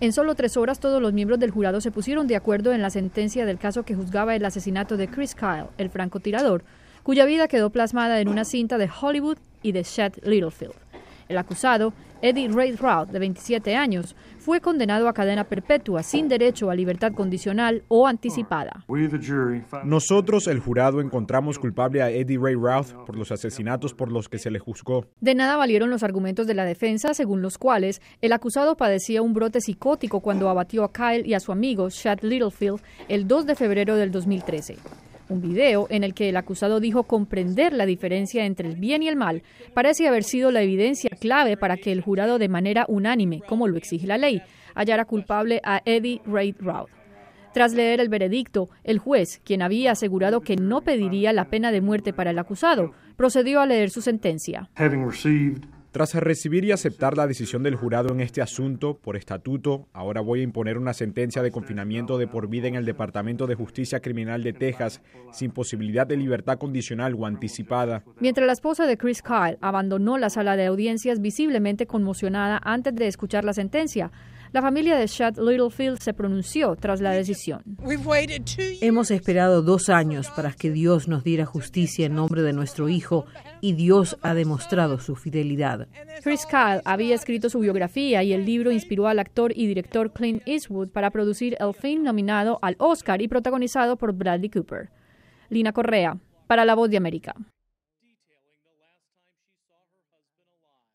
En solo tres horas todos los miembros del jurado se pusieron de acuerdo en la sentencia del caso que juzgaba el asesinato de Chris Kyle, el francotirador, cuya vida quedó plasmada en una cinta de Hollywood y de Chad Littlefield. El acusado, Eddie Ray Routh, de 27 años, fue condenado a cadena perpetua sin derecho a libertad condicional o anticipada. Hmm. Nosotros, el jurado, encontramos culpable a Eddie Ray Routh por los asesinatos por los que se le juzgó. De nada valieron los argumentos de la defensa, según los cuales el acusado padecía un brote psicótico cuando abatió a Kyle y a su amigo, Chad Littlefield, el 2 de febrero del 2013. Un video en el que el acusado dijo comprender la diferencia entre el bien y el mal parece haber sido la evidencia clave para que el jurado de manera unánime, como lo exige la ley, hallara culpable a Eddie Ray Routh. Tras leer el veredicto, el juez, quien había asegurado que no pediría la pena de muerte para el acusado, procedió a leer su sentencia. Tras recibir y aceptar la decisión del jurado en este asunto, por estatuto, ahora voy a imponer una sentencia de confinamiento de por vida en el Departamento de Justicia Criminal de Texas, sin posibilidad de libertad condicional o anticipada. Mientras la esposa de Chris Kyle abandonó la sala de audiencias visiblemente conmocionada antes de escuchar la sentencia, la familia de Chad Littlefield se pronunció tras la decisión. Hemos esperado dos años para que Dios nos diera justicia en nombre de nuestro hijo y Dios ha demostrado su fidelidad. Chris Kyle había escrito su biografía y el libro inspiró al actor y director Clint Eastwood para producir el film nominado al Oscar y protagonizado por Bradley Cooper. Lina Correa, para La Voz de América.